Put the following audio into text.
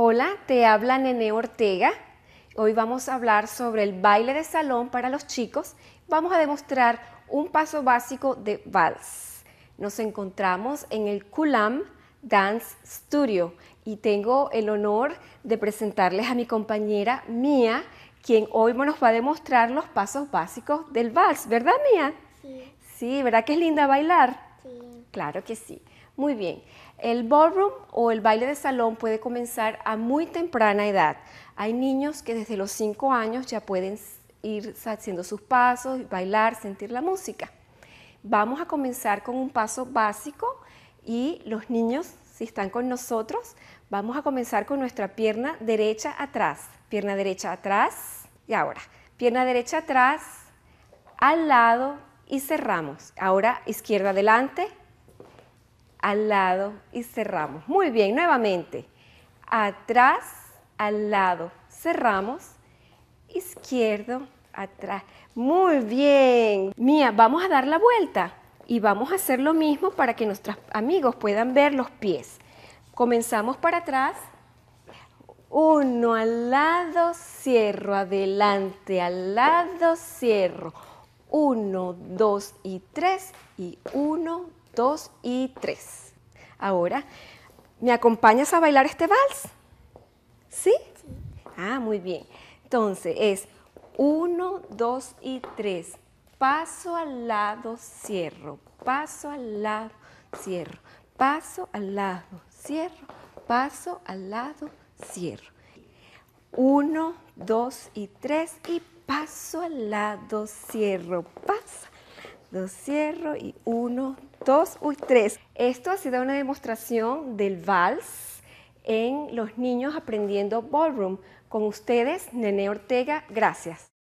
Hola, te habla Nene Ortega. Hoy vamos a hablar sobre el baile de salón para los chicos. Vamos a demostrar un paso básico de vals. Nos encontramos en el Kulam Dance Studio y tengo el honor de presentarles a mi compañera Mía, quien hoy nos va a demostrar los pasos básicos del vals, ¿verdad Mía? Sí. Sí, ¿verdad que es linda bailar? Sí. Claro que sí. Muy bien, el ballroom o el baile de salón puede comenzar a muy temprana edad. Hay niños que desde los 5 años ya pueden ir haciendo sus pasos, bailar, sentir la música. Vamos a comenzar con un paso básico y los niños, si están con nosotros, vamos a comenzar con nuestra pierna derecha atrás. Pierna derecha atrás y ahora. Pierna derecha atrás, al lado y cerramos. Ahora izquierda adelante, al lado y cerramos. Muy bien, nuevamente. Atrás, al lado, cerramos. Izquierdo, atrás. Muy bien. Mía, vamos a dar la vuelta y vamos a hacer lo mismo para que nuestros amigos puedan ver los pies. Comenzamos para atrás. Uno al lado, cierro, adelante, al lado, cierro. Uno, dos y tres. Y uno, dos y tres. Ahora, ¿me acompañas a bailar este vals? ¿Sí? Ah, muy bien. Entonces, es uno, dos y tres. Paso al lado, cierro. Paso al lado, cierro. Paso al lado, cierro. Paso al lado, cierro. Uno, dos y tres. y paso al lado, cierro. Paso, dos, cierro y 1, dos, uy, tres. Esto ha sido una demostración del vals en los niños aprendiendo ballroom. Con ustedes, Nene Ortega, gracias.